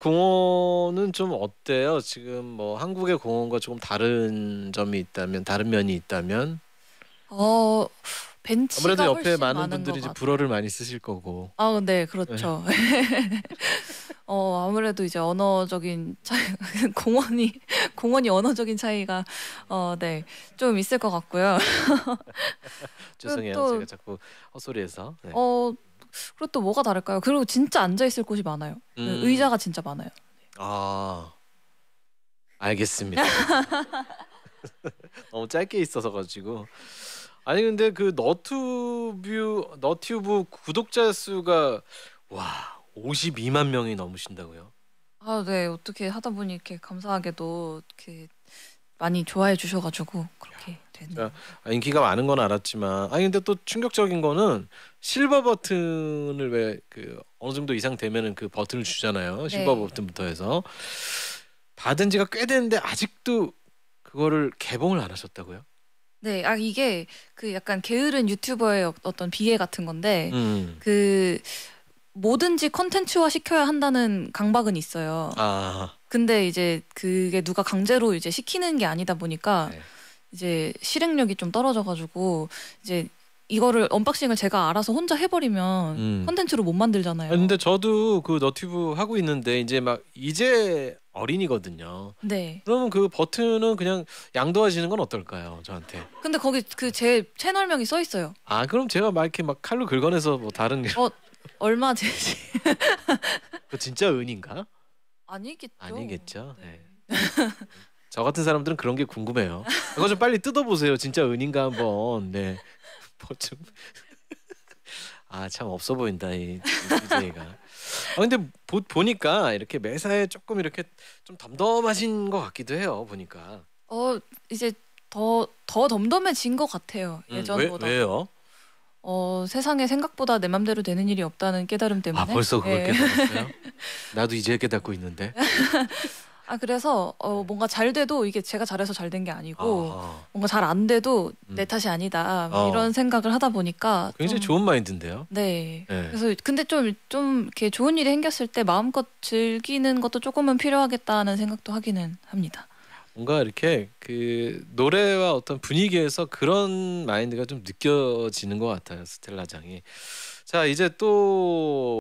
공원은 좀 어때요? 지금 뭐 한국의 공원과 조금 다른 점이 있다면 다른 면이 있다면 어 벤치가 아무래도 옆에 훨씬 많은 많은 분들이 이제 불어를 많이 쓰실 거고 아, 네, 그렇죠. 네. 어, 아무래도 이제 언어적인 차이, 공원이, 공원이 언어적인 차이가, 어, 네, 좀 있을 것 같고요. 죄송해요 또- 제가 자꾸 헛소리해서 네. 어, 그리고 또 뭐가 다를까요? 그리고 진짜 앉아 있을 곳이 많아요. 음. 의자가 진짜 많아요. 아 알겠습니다. 너무 짧게 있어서 가지고 아니 근데 그 너튜브 너튜브 구독자 수가 와 52만 명이 넘으신다고요? 아네 어떻게 하다 보니 이렇게 감사하게도 이렇게 많이 좋아해 주셔가지고 그렇게 야. 그러니까 인기가 많은 건 알았지만 아니 근데 또 충격적인 거는 실버 버튼을 왜 그 어느 정도 이상 되면은 그 버튼을 주잖아요. 네. 실버 네. 버튼부터 해서 받은 지가 꽤 됐는데 아직도 그거를 개봉을 안 하셨다고요? 네, 아 이게 그 약간 게으른 유튜버의 어, 어떤 비애 같은 건데 음. 그 뭐든지 컨텐츠화 시켜야 한다는 강박은 있어요. 아. 근데 이제 그게 누가 강제로 이제 시키는 게 아니다 보니까 네. 이제 실행력이 좀 떨어져가지고 이제 이거를 언박싱을 제가 알아서 혼자 해버리면 음. 컨텐츠로 못 만들잖아요. 근데 저도 그 너튜브 하고 있는데 이제 막 이제 어린이거든요. 네. 그러면 그 버튼은 그냥 양도하시는 건 어떨까요, 저한테? 근데 거기 그 제 채널명이 써 있어요. 아 그럼 제가 막 이렇게 막 칼로 긁어내서 뭐 다른 어 얼마 되지? 그 진짜 은인가? 아니겠죠. 아니겠죠. 네. 네. 저 같은 사람들은 그런 게 궁금해요. 이거 좀 빨리 뜯어보세요. 진짜 은인가 한번. 네. 뭐 좀. 아참 없어 보인다 이 주제가. 아 근데 보, 보니까 이렇게 매사에 조금 이렇게 좀 덤덤하신 것 같기도 해요. 보니까. 어 이제 더더 덤덤해진 것 같아요. 예전보다. 음, 왜, 왜요? 어, 세상에 생각보다 내 맘대로 되는 일이 없다는 깨달음 아, 때문에. 아, 벌써 그걸 예. 깨달았어요? 나도 이제 깨닫고 있는데. 아 그래서 어, 뭔가 잘 돼도 이게 제가 잘해서 잘 된 게 아니고 아 뭔가 잘 안 돼도 음. 내 탓이 아니다 어. 이런 생각을 하다 보니까 어, 굉장히 좀, 좋은 마인드인데요. 네. 네. 그래서 근데 좀좀 좀 이렇게 좋은 일이 생겼을 때 마음껏 즐기는 것도 조금은 필요하겠다는 생각도 하기는 합니다. 뭔가 이렇게 그 노래와 어떤 분위기에서 그런 마인드가 좀 느껴지는 것 같아요 스텔라장이. 자 이제 또